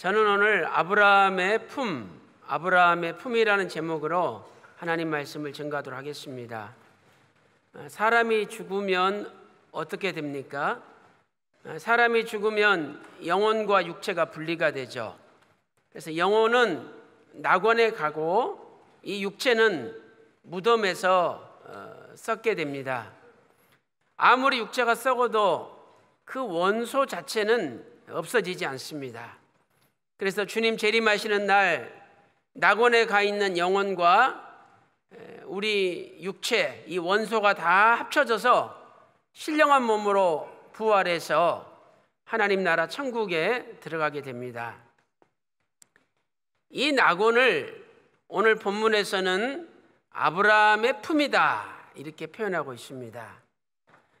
저는 오늘 아브라함의 품, 아브라함의 품이라는 제목으로 하나님 말씀을 전가하도록 하겠습니다. 어, 사람이 죽으면 어떻게 됩니까? 어, 사람이 죽으면 영혼과 육체가 분리가 되죠. 그래서 영혼은 낙원에 가고 이 육체는 무덤에서 어, 썩게 됩니다. 아무리 육체가 썩어도 그 원소 자체는 없어지지 않습니다. 그래서 주님 재림하시는 날 낙원에 가 있는 영혼과 우리 육체 이 원소가 다 합쳐져서 신령한 몸으로 부활해서 하나님 나라 천국에 들어가게 됩니다. 이 낙원을 오늘 본문에서는 아브라함의 품이다 이렇게 표현하고 있습니다.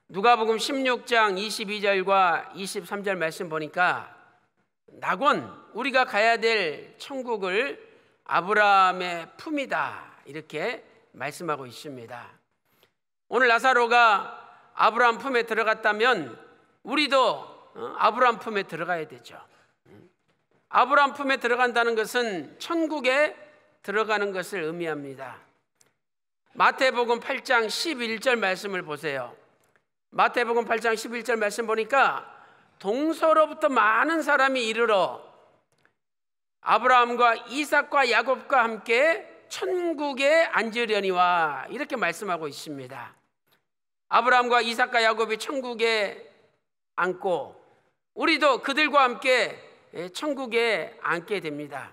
누가복음 16장 22절과 23절 말씀 보니까 낙원 우리가 가야 될 천국을 아브라함의 품이다 이렇게 말씀하고 있습니다. 오늘 나사로가 아브라함 품에 들어갔다면 우리도 어, 아브라함 품에 들어가야 되죠. 아브라함 품에 들어간다는 것은 천국에 들어가는 것을 의미합니다. 마태복음 8장 11절 말씀을 보세요. 마태복음 8장 11절 말씀 보니까 동서로부터 많은 사람이 이르러 아브라함과 이삭과 야곱과 함께 천국에 앉으려니와 이렇게 말씀하고 있습니다. 아브라함과 이삭과 야곱이 천국에 앉고 우리도 그들과 함께 예, 천국에 앉게 됩니다.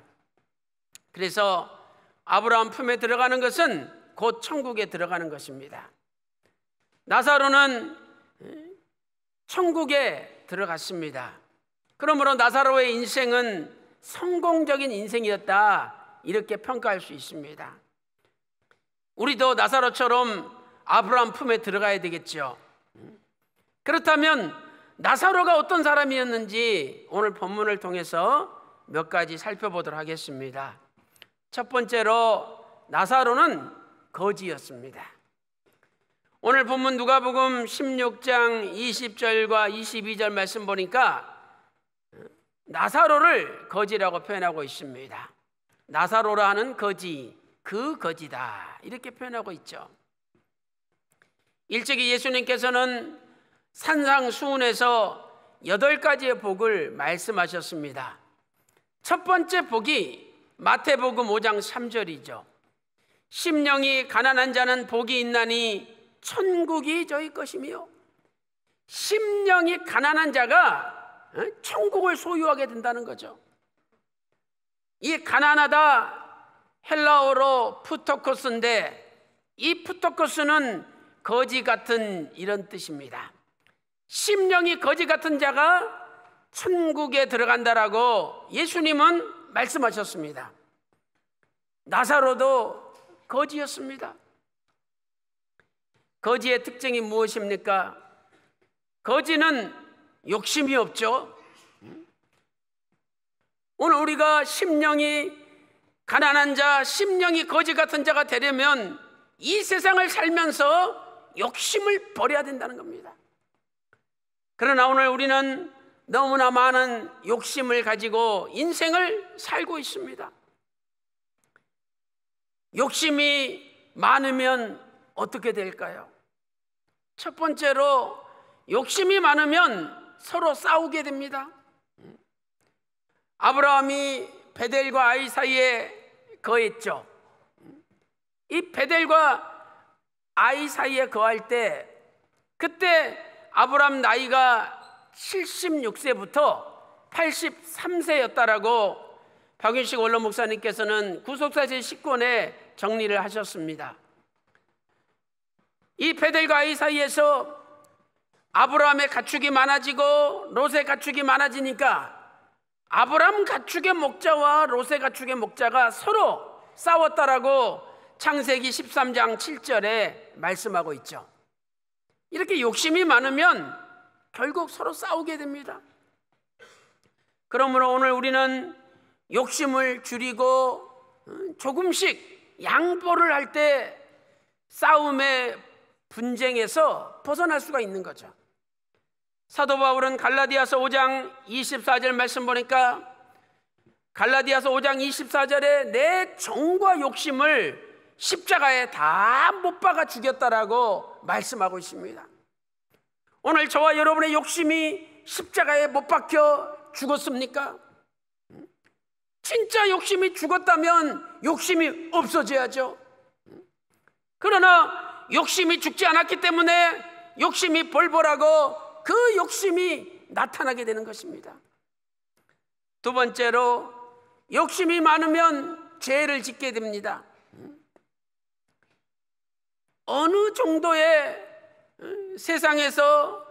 그래서 아브라함 품에 들어가는 것은 곧 천국에 들어가는 것입니다. 나사로는 예, 천국에 들어갔습니다. 그러므로 나사로의 인생은 성공적인 인생이었다. 이렇게 평가할 수 있습니다. 우리도 나사로처럼 아브라함 품에 들어가야 되겠죠. 그렇다면 나사로가 어떤 사람이었는지 오늘 본문을 통해서 몇 가지 살펴보도록 하겠습니다. 첫 번째로 나사로는 거지였습니다. 오늘 본문 누가복음 16장 20절과 22절 말씀 보니까 나사로를 거지라고 표현하고 있습니다. 나사로라는 거지, 그 거지다. 이렇게 표현하고 있죠. 일찍이 예수님께서는 산상수훈에서 여덟 가지의 복을 말씀하셨습니다. 첫 번째 복이 마태복음 5장 3절이죠. 심령이 가난한 자는 복이 있나니 천국이 저희 것이며 심령이 가난한 자가 어? 천국을 소유하게 된다는 거죠. 이 가난하다 헬라어로 푸토코스인데 이 푸토코스는 거지 같은 이런 뜻입니다. 심령이 거지 같은 자가 천국에 들어간다라고 예수님은 말씀하셨습니다. 나사로도 거지였습니다. 거지의 특징이 무엇입니까? 거지는 욕심이 없죠. 오늘 우리가 심령이 가난한 자, 심령이 거지 같은 자가 되려면 이 세상을 살면서 욕심을 버려야 된다는 겁니다. 그러나 오늘 우리는 너무나 많은 욕심을 가지고 인생을 살고 있습니다. 욕심이 많으면 어떻게 될까요? 첫 번째로 욕심이 많으면 서로 싸우게 됩니다. 아브라함이 베델과 아이 사이에 거했죠. 이 베델과 아이 사이에 거할 때 그때 아브라함 나이가 76세부터 83세였다라고 박윤식 원로 목사님께서는 구속사 제1권에 0 정리를 하셨습니다. 이 베델과 아이 사이에서 아브라함의 가축이 많아지고 롯의 가축이 많아지니까 아브라함 가축의 목자와 롯의 가축의 목자가 서로 싸웠다라고 창세기 13장 7절에 말씀하고 있죠. 이렇게 욕심이 많으면 결국 서로 싸우게 됩니다. 그러므로 오늘 우리는 욕심을 줄이고 어, 조금씩 양보를 할 때 싸움의 분쟁에서 벗어날 수가 있는 거죠. 사도 바울은 갈라디아서 5장 24절 말씀 보니까 갈라디아서 5장 24절에 내 정과 욕심을 십자가에 다 못 박아 죽였다라고 말씀하고 있습니다. 오늘 저와 여러분의 욕심이 십자가에 못 박혀 죽었습니까? 진짜 욕심이 죽었다면 욕심이 없어져야죠. 그러나 욕심이 죽지 않았기 때문에 욕심이 벌벌하고 그 욕심이 나타나게 되는 것입니다. 두 번째로 욕심이 많으면 죄를 짓게 됩니다. 어느 정도의 세상에서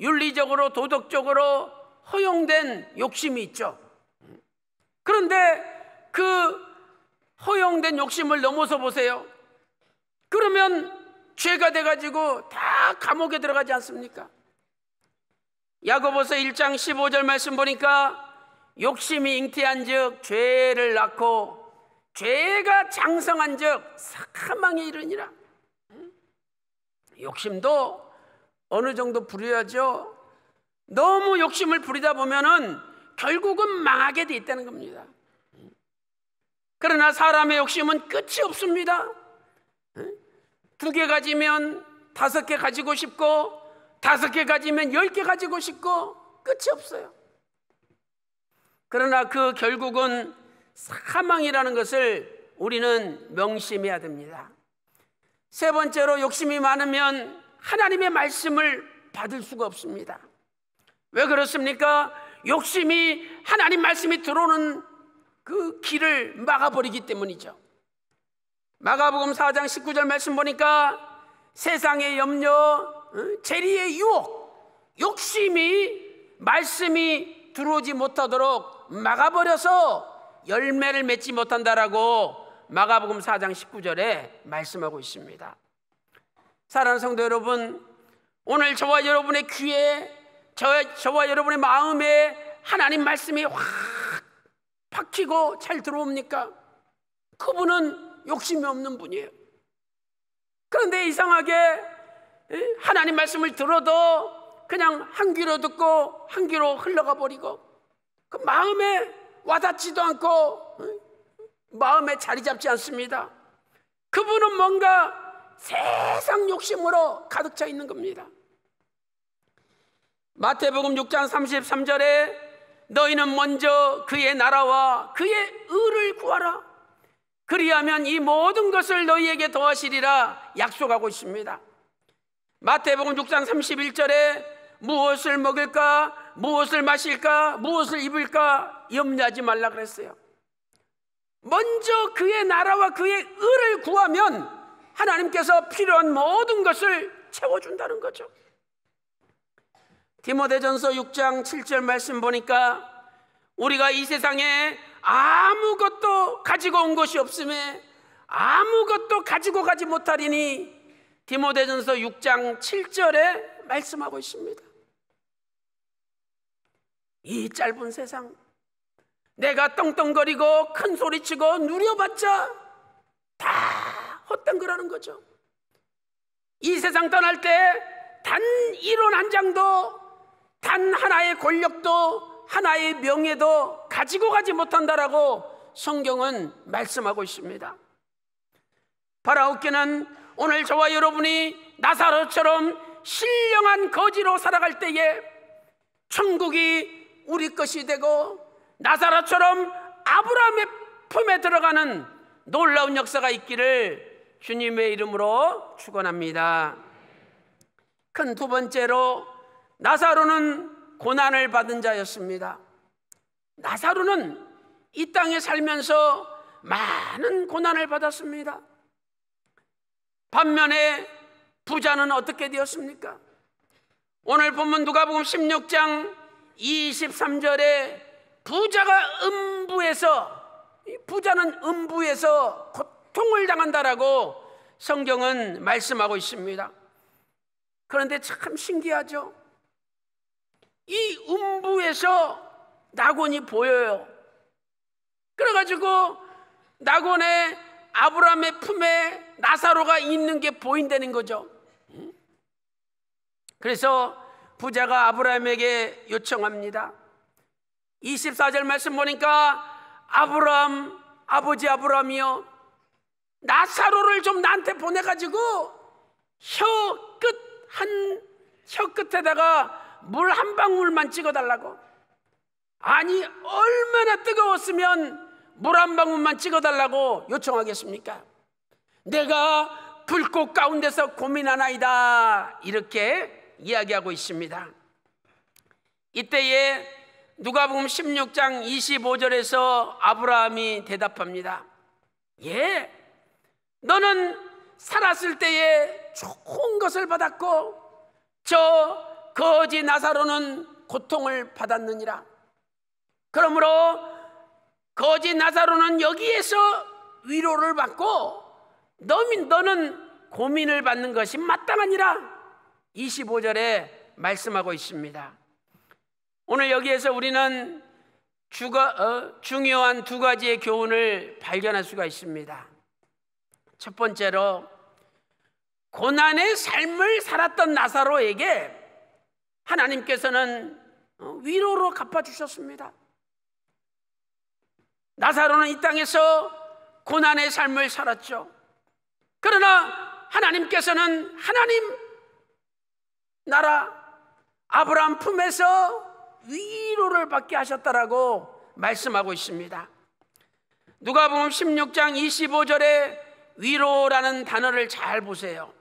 윤리적으로 도덕적으로 허용된 욕심이 있죠. 그런데 그 허용된 욕심을 넘어서 보세요. 그러면 죄가 돼가지고 다 감옥에 들어가지 않습니까? 야고보서 1장 15절 말씀 보니까 욕심이 잉태한 즉 죄를 낳고 죄가 장성한 즉 사망에 이르니라 욕심도 어느 정도 부려야죠 너무 욕심을 부리다 보면은 결국은 망하게 돼 있다는 겁니다 그러나 사람의 욕심은 끝이 없습니다 두개 가지면 다섯 개 가지고 싶고 다섯 개 가지면 열 개 가지고 싶고 끝이 없어요. 그러나 그 결국은 사망이라는 것을 우리는 명심해야 됩니다. 세 번째로 욕심이 많으면 하나님의 말씀을 받을 수가 없습니다. 왜 그렇습니까? 욕심이 하나님 말씀이 들어오는 그 길을 막아버리기 때문이죠. 마가복음 4장 19절 말씀 보니까 세상의 염려, 어, 재리의 유혹, 욕심이 말씀이 들어오지 못하도록 막아버려서 열매를 맺지 못한다라고 마가복음 4장 19절에 말씀하고 있습니다. 사랑하는 성도 여러분, 오늘 저와 여러분의 귀에 저, 저와 여러분의 마음에 하나님 말씀이 확 박히고 잘 들어옵니까? 그분은 욕심이 없는 분이에요. 그런데 이상하게 예? 하나님 말씀을 들어도 그냥 한 귀로 듣고 한 귀로 흘러가 버리고 그 마음에 와닿지도 않고 예? 마음에 자리 잡지 않습니다. 그분은 뭔가 세상 욕심으로 가득 차 있는 겁니다. 마태복음 6장 33절에 너희는 먼저 그의 나라와 그의 의를 구하라. 그리하면 이 모든 것을 너희에게 더하시리라 약속하고 있습니다. 마태복음 6장 31절에 무엇을 먹을까, 무엇을 마실까, 무엇을 입을까 염려하지 말라 그랬어요. 먼저 그의 나라와 그의 을을 구하면 하나님께서 필요한 모든 것을 채워준다는 거죠. 디모데전서 6장 7절 말씀 보니까 우리가 이 세상에 아무것도 가지고 온 것이 없음에 아무것도 가지고 가지 못하리니 디모데전서 6장 7절에 말씀하고 있습니다. 이 짧은 세상 내가 떵떵거리고 큰 소리치고 누려봤자 다 헛된 거라는 거죠. 이 세상 떠날 때단 이론 한 장도 단 하나의 권력도 하나의 명예도 가지고 가지 못한다라고 성경은 말씀하고 있습니다. 바라옵기는 오늘 저와 여러분이 나사로처럼 신령한 거지로 살아갈 때에 천국이 우리 것이 되고 나사로처럼 아브라함의 품에 들어가는 놀라운 역사가 있기를 주님의 이름으로 축원합니다. 큰 두 번째로 나사로는 고난을 받은 자였습니다. 나사로는 이 땅에 살면서 많은 고난을 받았습니다. 반면에 부자는 어떻게 되었습니까? 오늘 본문 누가복음 16장 23절에 부자가 음부에서 부자는 음부에서 고통을 당한다라고 성경은 말씀하고 있습니다. 그런데 참 신기하죠. 이 음부에서 낙원이 보여요. 그래가지고 낙원에 아브라함의 품에 나사로가 있는 게 보인다는 거죠. 그래서 부자가 아브라함에게 요청합니다. 24절 말씀 보니까 아브라함 아버지 아브라함이요 나사로를 좀 나한테 보내가지고 혀끝한 혀 끝에다가 물한 방울만 찍어달라고? 아니 얼마나 뜨거웠으면 물 한 방울만 찍어달라고 요청하겠습니까? 내가 불꽃 가운데서 고민하나이다 이렇게 이야기하고 있습니다 이때에 누가복음 16장 25절에서 아브라함이 대답합니다 예 너는 살았을 때에 좋은 것을 받았고 저 거지 나사로는 고통을 받았느니라. 그러므로 거지 나사로는 여기에서 위로를 받고 너는 고민을 받는 것이 마땅하니라. 25절에 말씀하고 있습니다. 오늘 여기에서 우리는 주가, 어, 중요한 두 가지의 교훈을 발견할 수가 있습니다. 첫 번째로 고난의 삶을 살았던 나사로에게 하나님께서는 어, 위로로 갚아주셨습니다. 나사로는 이 땅에서 고난의 삶을 살았죠. 그러나 하나님께서는 하나님 나라 아브라함 품에서 위로를 받게 하셨다라고 말씀하고 있습니다. 누가 보면 16장 25절에 위로라는 단어를 잘 보세요.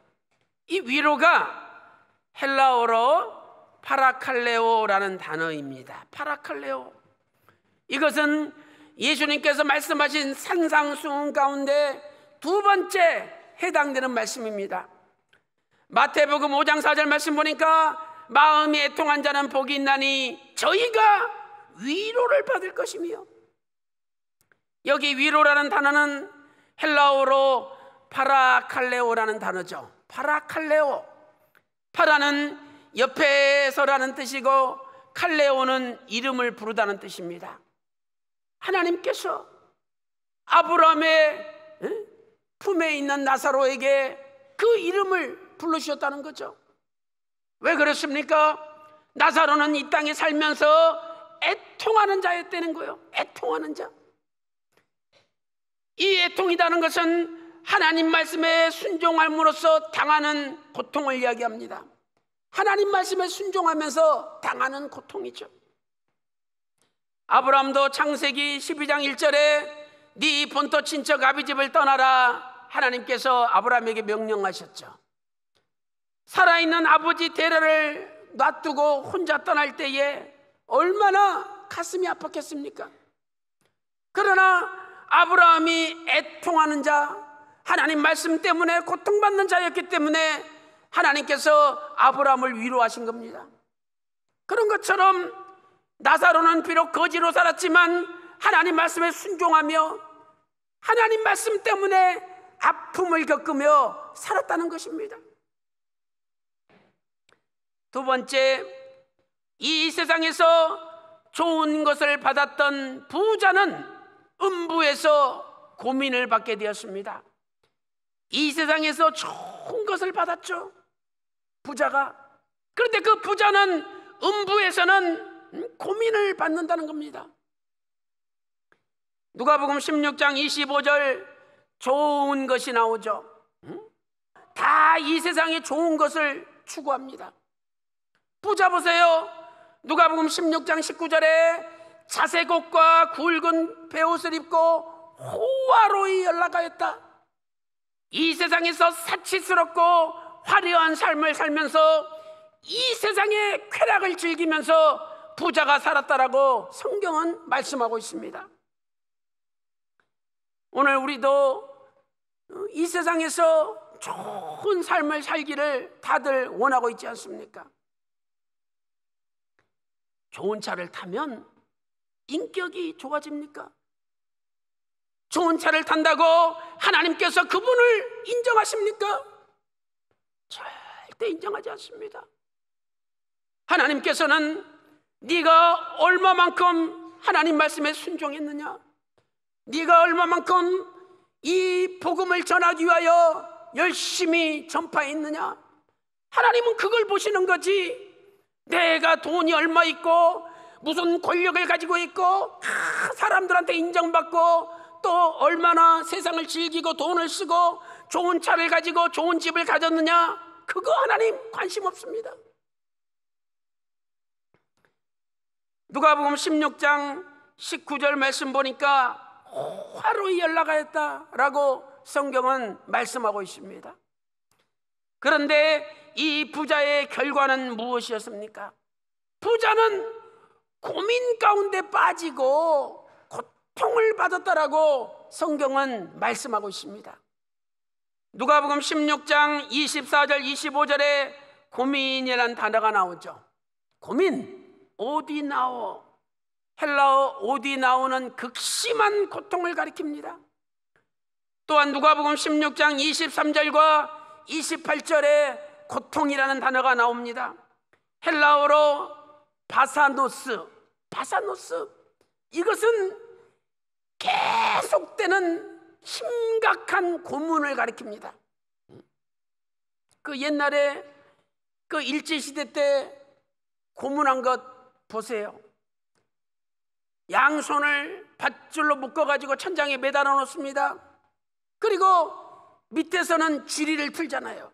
이 위로가 헬라어로 파라칼레오라는 단어입니다. 파라칼레오. 이것은 예수님께서 말씀하신 산상수훈 가운데 두 번째 해당되는 말씀입니다. 마태복음 5장 4절 말씀 보니까 마음이 애통한 자는 복이 있나니 저희가 위로를 받을 것이며 여기 위로라는 단어는 헬라어로 파라칼레오라는 단어죠. 파라칼레오. 파라는 옆에서라는 뜻이고 칼레오는 이름을 부르다는 뜻입니다. 하나님께서 아브라함의 품에 있는 나사로에게 그 이름을 부르셨다는 거죠. 왜 그렇습니까? 나사로는 이 땅에 살면서 애통하는 자였다는 거예요. 애통하는 자. 이 애통이라는 것은 하나님 말씀에 순종함으로써 당하는 고통을 이야기합니다. 하나님 말씀에 순종하면서 당하는 고통이죠. 아브람도 창세기 12장 1절에 네 본토 친척 아비집을 떠나라 하나님께서 아브람에게 명령하셨죠. 살아있는 아버지 데라를 놔두고 혼자 떠날 때에 얼마나 가슴이 아팠겠습니까? 그러나 아브라함이 애통하는 자, 하나님 말씀 때문에 고통받는 자였기 때문에 하나님께서 아브라함을 위로하신 겁니다. 그런 것처럼 나사로는 비록 거지로 살았지만 하나님 말씀에 순종하며 하나님 말씀 때문에 아픔을 겪으며 살았다는 것입니다. 두 번째, 이 세상에서 좋은 것을 받았던 부자는 음부에서 고민을 받게 되었습니다. 이 세상에서 좋은 것을 받았죠. 부자가 그런데 그 부자는 음부에서는 고민을 받는다는 겁니다. 누가복음 16장 25절 좋은 것이 나오죠. 다 이 세상에 좋은 것을 추구합니다. 부자 보세요. 누가복음 16장 19절에 자세곡과 굵은 배옷을 입고 호화로이 연락하였다. 이 세상에서 사치스럽고 화려한 삶을 살면서 이 세상의 쾌락을 즐기면서 부자가 살았다라고 성경은 말씀하고 있습니다. 오늘 우리도 이 세상에서 좋은 삶을 살기를 다들 원하고 있지 않습니까? 좋은 차를 타면 인격이 좋아집니까? 좋은 차를 탄다고 하나님께서 그분을 인정하십니까? 절대 인정하지 않습니다. 하나님께서는 네가 얼마만큼 하나님 말씀에 순종했느냐? 네가 얼마만큼 이 복음을 전하기 위하여 열심히 전파했느냐? 하나님은 그걸 보시는 거지. 내가 돈이 얼마 있고 무슨 권력을 가지고 있고 사람들한테 인정받고 또 얼마나 세상을 즐기고 돈을 쓰고 좋은 차를 가지고 좋은 집을 가졌느냐? 그거 하나님 관심 없습니다. 누가복음 16장 19절 말씀 보니까 화로이 연락하였다라고 성경은 말씀하고 있습니다. 그런데 이 부자의 결과는 무엇이었습니까? 부자는 고민 가운데 빠지고 고통을 받았다라고 성경은 말씀하고 있습니다. 누가복음 16장 24절 25절에 고민이라는 단어가 나오죠. 고민 어디 나오? 헬라어 어디 나오는 극심한 고통을 가리킵니다. 또한 누가복음 16장 23절과 28절에 고통이라는 단어가 나옵니다. 헬라어로 바사노스, 바사노스. 이것은 계속되는 심각한 고문을 가리킵니다. 그 옛날에 그 일제시대 때 고문한 것 보세요. 양손을 밧줄로 묶어가지고 천장에 매달아 놓습니다. 그리고 밑에서는 쥐리를 풀잖아요.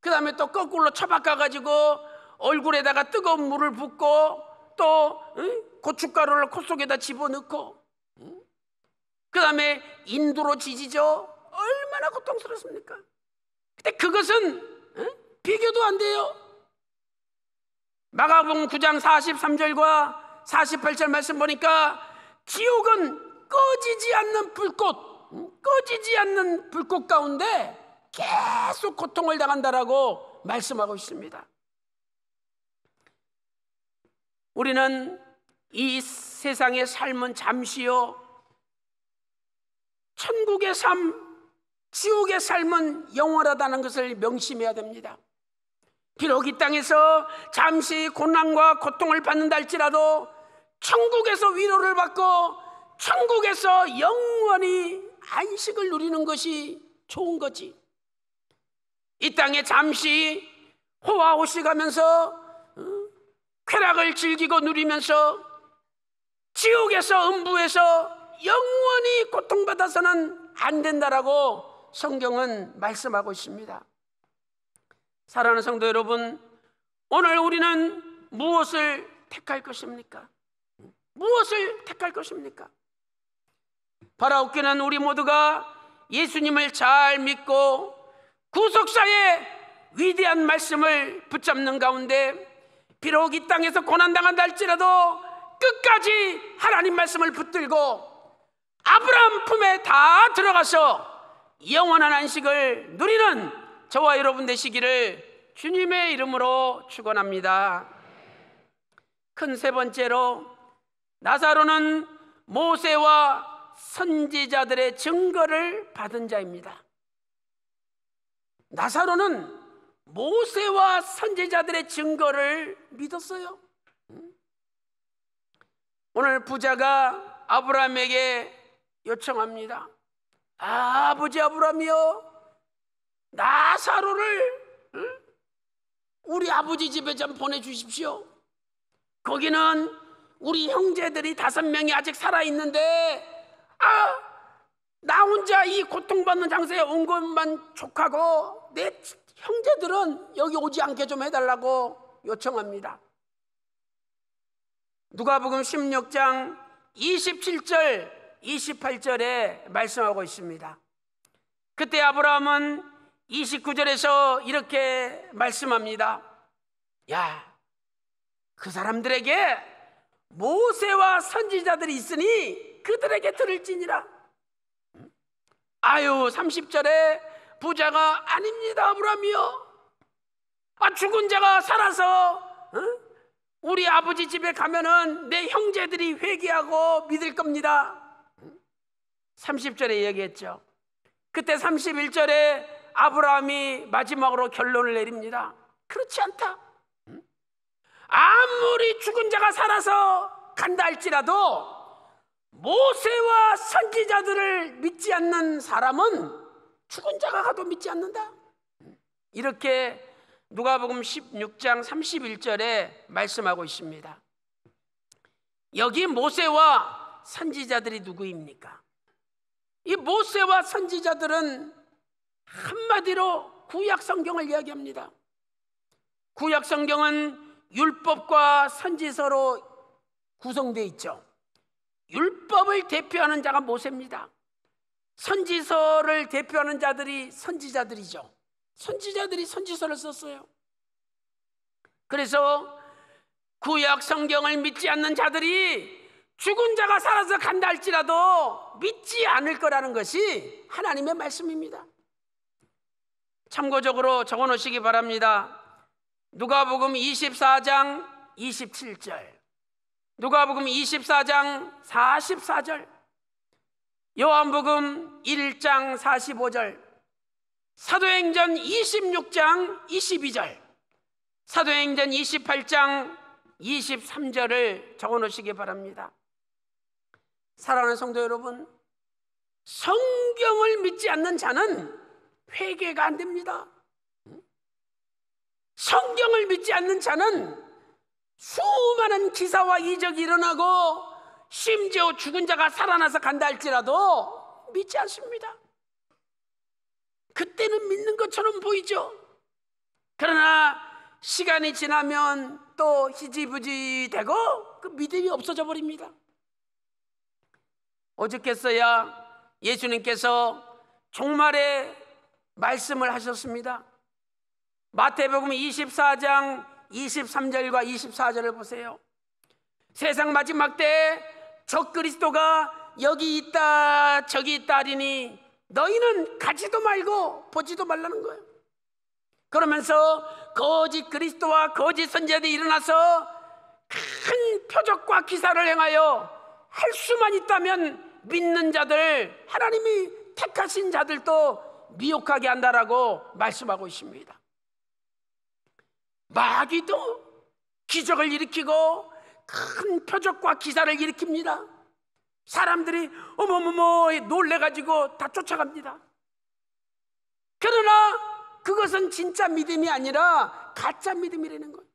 그 다음에 또 거꾸로 처박아가지고 얼굴에다가 뜨거운 물을 붓고 또 고춧가루를 코 속에다 집어넣고 그 다음에 인도로 지지죠. 얼마나 고통스럽습니까? 근데 그것은 비교도 안 돼요. 마가봉 9장 43절과 48절 말씀 보니까 지옥은 꺼지지 않는 불꽃, 꺼지지 않는 불꽃 가운데 계속 고통을 당한다라고 말씀하고 있습니다. 우리는 이 세상의 삶은 잠시요 천국의 삶, 지옥의 삶은 영원하다는 것을 명심해야 됩니다. 비록 이 땅에서 잠시 고난과 고통을 받는다 할지라도 천국에서 위로를 받고 천국에서 영원히 안식을 누리는 것이 좋은 거지. 이 땅에 잠시 호화호식하면서 어, 쾌락을 즐기고 누리면서 지옥에서 음부에서 영원히 고통받아서는 안 된다라고 성경은 말씀하고 있습니다. 사랑하는 성도 여러분, 오늘 우리는 무엇을 택할 것입니까? 무엇을 택할 것입니까? 바라옵기는 우리 모두가 예수님을 잘 믿고 구속사의 위대한 말씀을 붙잡는 가운데 비록 이 땅에서 고난당한다 할지라도 끝까지 하나님 말씀을 붙들고 아브라함 품에 다 들어가서 영원한 안식을 누리는 저와 여러분 되시기를 주님의 이름으로 축원합니다. 큰 세 번째로 나사로는 모세와 선지자들의 증거를 받은 자입니다. 나사로는 모세와 선지자들의 증거를 믿었어요. 오늘 부자가 아브라함에게 요청합니다. 아, 아버지 아브라함이여 나사로를 응? 우리 아버지 집에 좀 보내주십시오. 거기는 우리 형제들이 다섯 명이 아직 살아있는데 아, 나 혼자 이 고통받는 장소에 온 것만 족하고 내 형제들은 여기 오지 않게 좀 해달라고 요청합니다. 누가복음 16장 27절 28절에 말씀하고 있습니다. 그때 아브라함은 29절에서 이렇게 말씀합니다. 야, 그 사람들에게 모세와 선지자들이 있으니 그들에게 들을지니라. 아유, 30절에 부자가 아닙니다, 아브라함이요. 아, 죽은 자가 살아서 어? 우리 아버지 집에 가면은 내 형제들이 회개하고 믿을 겁니다. 30절에 얘기했죠 그때 31절에 아브라함이 마지막으로 결론을 내립니다. 그렇지 않다. 아무리 죽은 자가 살아서 간다 할지라도 모세와 선지자들을 믿지 않는 사람은 죽은 자가 가도 믿지 않는다. 이렇게 누가복음 16장 31절에 말씀하고 있습니다. 여기 모세와 선지자들이 누구입니까? 이 모세와 선지자들은 한마디로 구약 성경을 이야기합니다. 구약 성경은 율법과 선지서로 구성되어 있죠. 율법을 대표하는 자가 모세입니다. 선지서를 대표하는 자들이 선지자들이죠. 선지자들이 선지서를 썼어요. 그래서 구약 성경을 믿지 않는 자들이 죽은 자가 살아서 간다 할지라도 믿지 않을 거라는 것이 하나님의 말씀입니다. 참고적으로 적어 놓으시기 바랍니다. 누가복음 24장 27절. 누가복음 24장 44절. 요한복음 1장 45절. 사도행전 26장 22절. 사도행전 28장 23절을 적어 놓으시기 바랍니다. 사랑하는 성도 여러분, 성경을 믿지 않는 자는 회개가 안 됩니다. 성경을 믿지 않는 자는 수많은 기사와 이적이 일어나고 심지어 죽은 자가 살아나서 간다 할지라도 믿지 않습니다. 그때는 믿는 것처럼 보이죠. 그러나 시간이 지나면 또 희지부지 되고 그 믿음이 없어져 버립니다. 어저께서야 예수님께서 종말의 말씀을 하셨습니다. 마태복음 24장 23절과 24절을 보세요. 세상 마지막 때에 적그리스도가 여기 있다 저기 있다 하리니 너희는 가지도 말고 보지도 말라는 거예요. 그러면서 거짓 그리스도와 거짓 선제들이 일어나서 큰 표적과 기사를 행하여 할 수만 있다면 믿는 자들 하나님이 택하신 자들도 미혹하게 한다라고 말씀하고 있습니다. 마귀도 기적을 일으키고 큰 표적과 기사를 일으킵니다. 사람들이 어머머머 놀래가지고 다 쫓아갑니다. 그러나 그것은 진짜 믿음이 아니라 가짜 믿음이라는 거예요.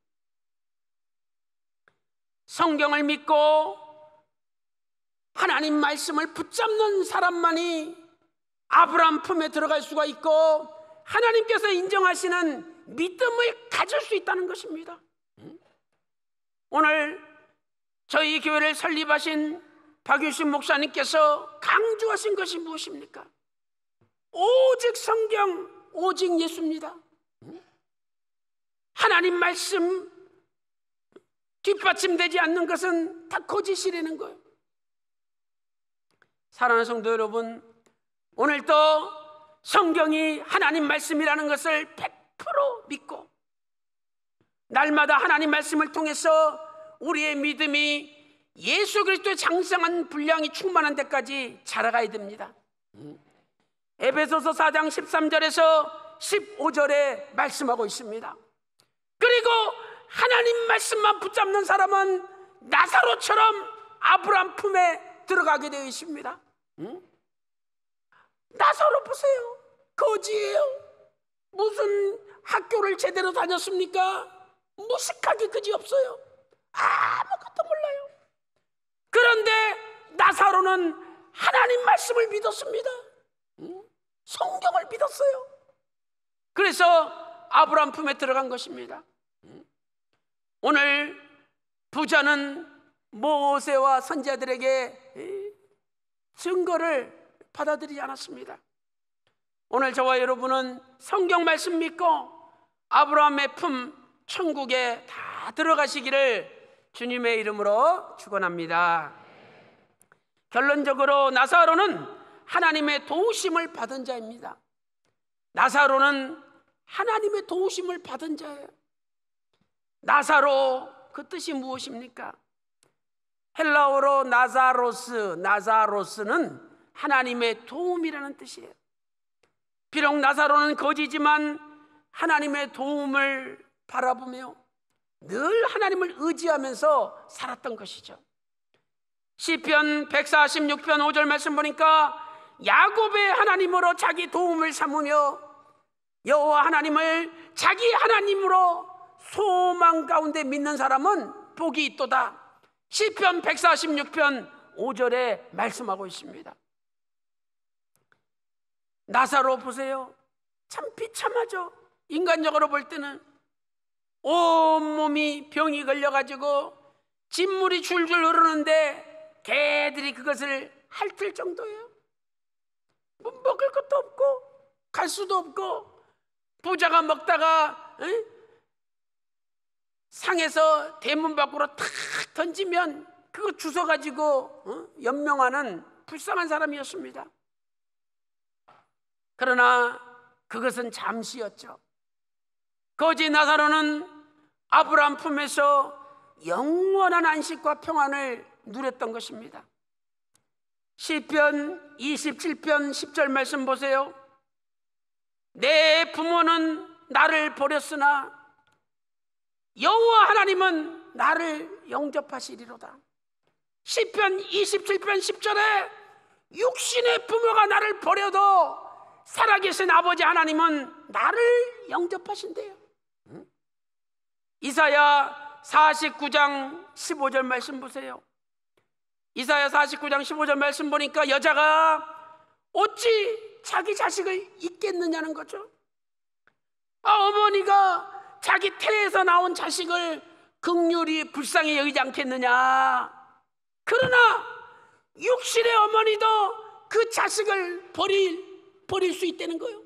성경을 믿고 하나님 말씀을 붙잡는 사람만이 아브라함 품에 들어갈 수가 있고 하나님께서 인정하시는 믿음을 가질 수 있다는 것입니다. 오늘 저희 교회를 설립하신 박유신 목사님께서 강조하신 것이 무엇입니까? 오직 성경, 오직 예수입니다. 하나님 말씀 뒷받침되지 않는 것은 다 거짓이라는 거예요. 사랑하는 성도 여러분, 오늘도 성경이 하나님 말씀이라는 것을 100% 믿고 날마다 하나님 말씀을 통해서 우리의 믿음이 예수 그리스도의 장성한 분량이 충만한 데까지 자라가야 됩니다. 에베소서 4장 13절에서 15절에 말씀하고 있습니다. 그리고 하나님 말씀만 붙잡는 사람은 나사로처럼 아브라함 품에 들어가게 되어 있습니다. 응? 나사로 보세요. 거지예요. 무슨 학교를 제대로 다녔습니까? 무식하게 그지 없어요. 아무것도 몰라요. 그런데 나사로는 하나님 말씀을 믿었습니다. 응? 성경을 믿었어요. 그래서 아브라함 품에 들어간 것입니다. 응? 오늘 부자는 모세와 선지자들에게 증거를 받아들이지 않았습니다. 오늘 저와 여러분은 성경 말씀 믿고 아브라함의 품 천국에 다 들어가시기를 주님의 이름으로 축원합니다. 결론적으로 나사로는 하나님의 도우심을 받은 자입니다. 나사로는 하나님의 도우심을 받은 자예요. 나사로 그 뜻이 무엇입니까? 헬라어로 나자로스, 나자로스는 하나님의 도움이라는 뜻이에요. 비록 나사로는 거지지만 하나님의 도움을 바라보며 늘 하나님을 의지하면서 살았던 것이죠. 시편 146편 5절 말씀 보니까 야곱의 하나님으로 자기 도움을 삼으며 여호와 하나님을 자기 하나님으로 소망 가운데 믿는 사람은 복이 있도다. 시편 146편 5절에 말씀하고 있습니다. 나사로 보세요. 참 비참하죠. 인간적으로 볼 때는 온몸이 병이 걸려가지고 진물이 줄줄 흐르는데 개들이 그것을 핥을 정도예요. 뭐 먹을 것도 없고 갈 수도 없고 부자가 먹다가 에? 상에서 대문 밖으로 탁 던지면 그거 주워가지고 어? 연명하는 불쌍한 사람이었습니다. 그러나 그것은 잠시였죠. 거지 나사로는 아브라함 품에서 영원한 안식과 평안을 누렸던 것입니다. 시편 27편 10절 말씀 보세요. 내 부모는 나를 버렸으나 여호와 하나님은 나를 영접하시리로다. 시편 27편 10절에 육신의 부모가 나를 버려도 살아계신 아버지 하나님은 나를 영접하신대요. 이사야 49장 15절 말씀 보세요. 이사야 49장 15절 말씀 보니까 여자가 어찌 자기 자식을 잊겠느냐는 거죠. 아, 어머니가 자기 태에서 나온 자식을 극률이 불쌍히 여기지 않겠느냐? 그러나 육신의 어머니도 그 자식을 버릴, 버릴 수 있다는 거예요.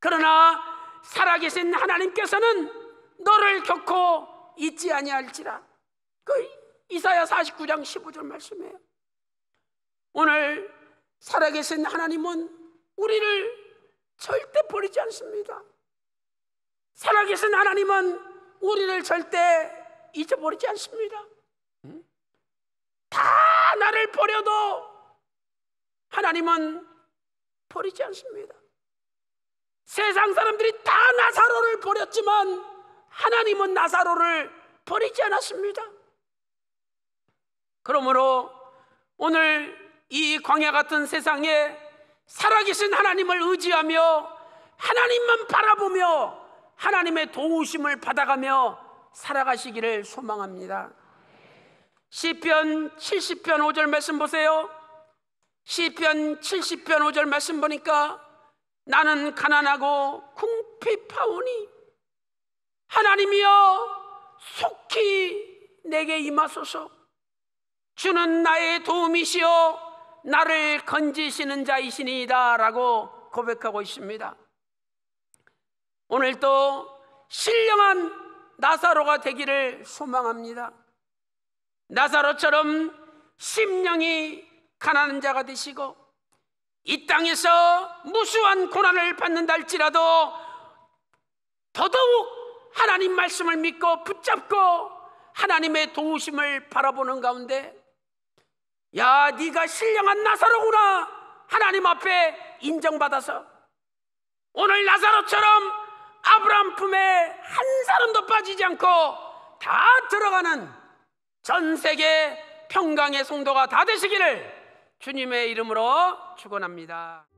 그러나 살아계신 하나님께서는 너를 겪고 잊지 아니할지라. 그 이사야 49장 15절 말씀이에요. 오늘 살아계신 하나님은 우리를 절대 버리지 않습니다. 살아계신 하나님은 우리를 절대 잊어버리지 않습니다. 다 나를 버려도 하나님은 버리지 않습니다. 세상 사람들이 다 나사로를 버렸지만 하나님은 나사로를 버리지 않았습니다. 그러므로 오늘 이 광야 같은 세상에 살아계신 하나님을 의지하며 하나님만 바라보며 하나님의 도우심을 받아가며 살아가시기를 소망합니다. 시편 70편 5절 말씀 보세요. 시편 70편 5절 말씀 보니까 나는 가난하고 궁핍하오니 하나님이여 속히 내게 임하소서 주는 나의 도움이시요 나를 건지시는 자이시니이다라고 고백하고 있습니다. 오늘도 신령한 나사로가 되기를 소망합니다. 나사로처럼 심령이 가난한 자가 되시고 이 땅에서 무수한 고난을 받는다 할지라도 더더욱 하나님 말씀을 믿고 붙잡고 하나님의 도우심을 바라보는 가운데 야 네가 신령한 나사로구나 하나님 앞에 인정받아서 오늘 나사로처럼 아브라함 품에 한 사람도 빠지지 않고 다 들어가는 전 세계 평강의 성도가 다 되시기를 주님의 이름으로 축원합니다.